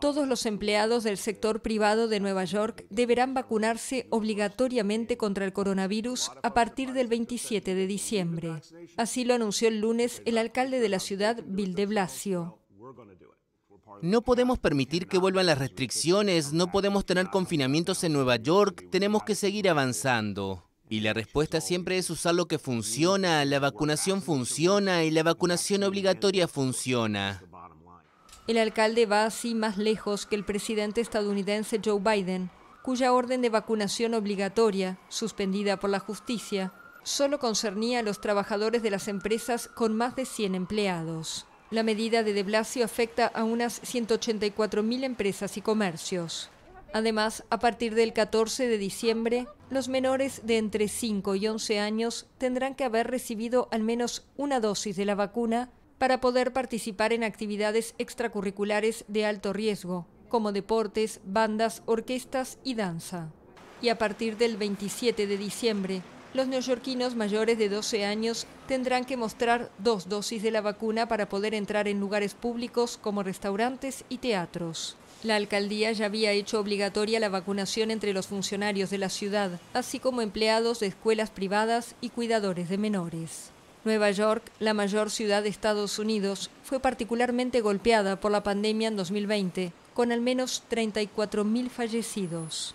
Todos los empleados del sector privado de Nueva York deberán vacunarse obligatoriamente contra el coronavirus a partir del 27 de diciembre. Así lo anunció el lunes el alcalde de la ciudad, Bill de Blasio. No podemos permitir que vuelvan las restricciones, no podemos tener confinamientos en Nueva York, tenemos que seguir avanzando. Y la respuesta siempre es usar lo que funciona, la vacunación funciona y la vacunación obligatoria funciona. El alcalde va así más lejos que el presidente estadounidense Joe Biden, cuya orden de vacunación obligatoria, suspendida por la justicia, solo concernía a los trabajadores de las empresas con más de 100 empleados. La medida de De afecta a unas 184.000 empresas y comercios. Además, a partir del 14 de diciembre, los menores de entre 5 y 11 años tendrán que haber recibido al menos una dosis de la vacuna para poder participar en actividades extracurriculares de alto riesgo, como deportes, bandas, orquestas y danza. Y a partir del 27 de diciembre, los neoyorquinos mayores de 12 años tendrán que mostrar dos dosis de la vacuna para poder entrar en lugares públicos como restaurantes y teatros. La alcaldía ya había hecho obligatoria la vacunación entre los funcionarios de la ciudad, así como empleados de escuelas privadas y cuidadores de menores. Nueva York, la mayor ciudad de Estados Unidos, fue particularmente golpeada por la pandemia en 2020, con al menos 34.000 fallecidos.